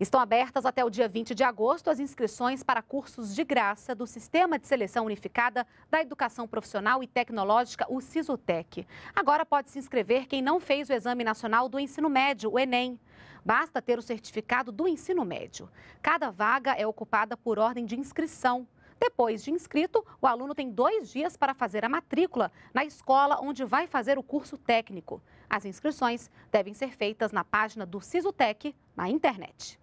Estão abertas até o dia 20 de agosto as inscrições para cursos de graça do Sistema de Seleção Unificada da Educação Profissional e Tecnológica, o SISUTEC. Agora pode se inscrever quem não fez o Exame Nacional do Ensino Médio, o ENEM. Basta ter o certificado do ensino médio. Cada vaga é ocupada por ordem de inscrição. Depois de inscrito, o aluno tem dois dias para fazer a matrícula na escola onde vai fazer o curso técnico. As inscrições devem ser feitas na página do SISUTEC na internet.